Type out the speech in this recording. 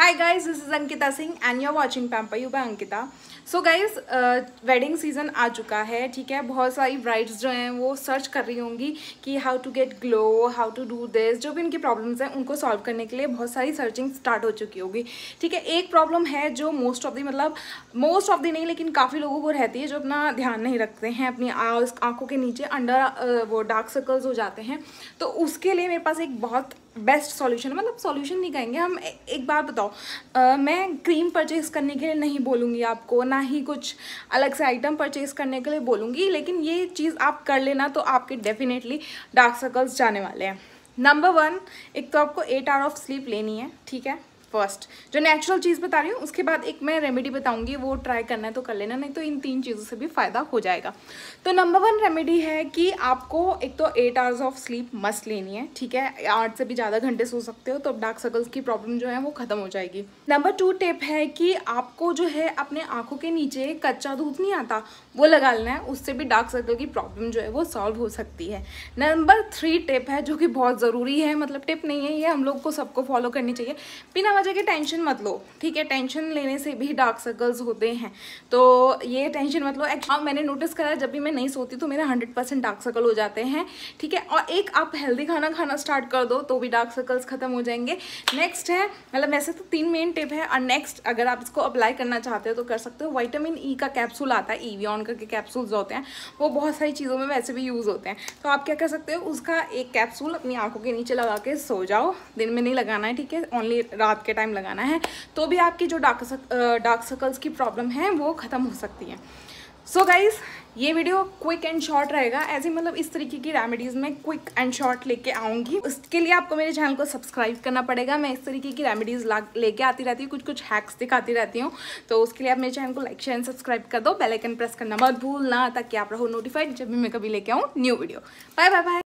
Hi this is Ankita Singh and you are watching pamper you by Ankita so guys wedding season आ चुका है ठीक है बहुत सारी ब्राइड्स जो हैं वो सर्च कर रही होंगी कि how to get glow how to do this जो भी इनकी प्रॉब्लम्स हैं उनको सॉल्व करने के लिए बहुत सारी सर्चिंग स्टार्ट हो चुकी होगी ठीक है एक प्रॉब्लम है जो मोस्ट ऑफ दी मतलब मोस्ट ऑफ दी नहीं लेकिन काफ़ी लोगों को रहती है जो अपना ध्यान नहीं रखते हैं अपनी आँखों के नीचे अंडर uh, वो डार्क सर्कल्स हो जाते हैं तो उसके लिए मेरे पास एक बहुत बेस्ट सॉल्यूशन है मतलब सॉल्यूशन नहीं कहेंगे हम ए, एक बार बताओ आ, मैं क्रीम परचेज़ करने के लिए नहीं बोलूँगी आपको ना ही कुछ अलग से आइटम परचेज़ करने के लिए बोलूँगी लेकिन ये चीज़ आप कर लेना तो आपके डेफिनेटली डार्क सर्कल्स जाने वाले हैं नंबर वन एक तो आपको एट आवर ऑफ स्लीप लेनी है ठीक है फर्स्ट जो नेचुरल चीज़ बता रही हूँ उसके बाद एक मैं रेमेडी बताऊँगी वो ट्राई करना है तो कर लेना नहीं तो इन तीन चीज़ों से भी फ़ायदा हो जाएगा तो नंबर वन रेमेडी है कि आपको एक तो eight hours of sleep must लेनी है ठीक है आठ से भी ज़्यादा घंटे सो सकते हो तो डार्क सर्कल्स की प्रॉब्लम जो है वो ख़त्म हो जाएगी नंबर टू टिप है कि आपको जो है अपने आँखों के नीचे कच्चा दूध नहीं आता वो लगा लेना है उससे भी डार्क सर्कल की प्रॉब्लम जो है वो सॉल्व हो सकती है नंबर थ्री टिप है जो कि बहुत ज़रूरी है मतलब टिप नहीं है ये हम लोग को सबको फॉलो करनी चाहिए बिना वजह की टेंशन मत लो ठीक है टेंशन लेने से भी डार्क सर्कल्स होते हैं तो ये टेंशन मत लो एक्चुअली हाँ, मैंने नोटिस करा जब भी मैं नहीं सोती तो मेरे हंड्रेड परसेंट डार्क सर्कल हो जाते हैं ठीक है और एक आप हेल्दी खाना खाना स्टार्ट कर दो तो भी डार्क सर्कल्स ख़त्म हो जाएंगे नेक्स्ट है मतलब वैसे तो तीन मेन टिप है और नेक्स्ट अगर आप इसको अप्लाई करना चाहते हो तो कर सकते हो वाइटामिन ई e का कैप्सूल आता है ईवियन करके कैप्सूल्स होते हैं वो बहुत सारी चीज़ों में वैसे भी यूज़ होते हैं तो आप क्या कर सकते हो उसका एक कैप्सूल अपनी आंखों के नीचे लगा के सो जाओ दिन में नहीं लगाना है ठीक है ओनली रात के टाइम लगाना है तो भी आपकी जो डार्क सक, डार्क सर्कल्स की प्रॉब्लम है वो ख़त्म हो सकती है सो so गाइज़ ये वीडियो क्विक एंड शॉर्ट रहेगा ऐसे मतलब इस तरीके की रेमेडीज़ में क्विक एंड शॉर्ट लेके आऊँगी उसके लिए आपको मेरे चैनल को सब्सक्राइब करना पड़ेगा मैं इस तरीके की रेमेडीज़ लेके आती रहती हूँ कुछ कुछ हैक्स दिखाती रहती हूँ तो उसके लिए आप मेरे चैनल को लाइक शेयर एंड सब्सक्राइब कर दो बेलाइकन प्रेस करना मत भूलना ताकि आप रहो नोटिफाइड जब भी मैं कभी लेके आऊँ new video bye bye bye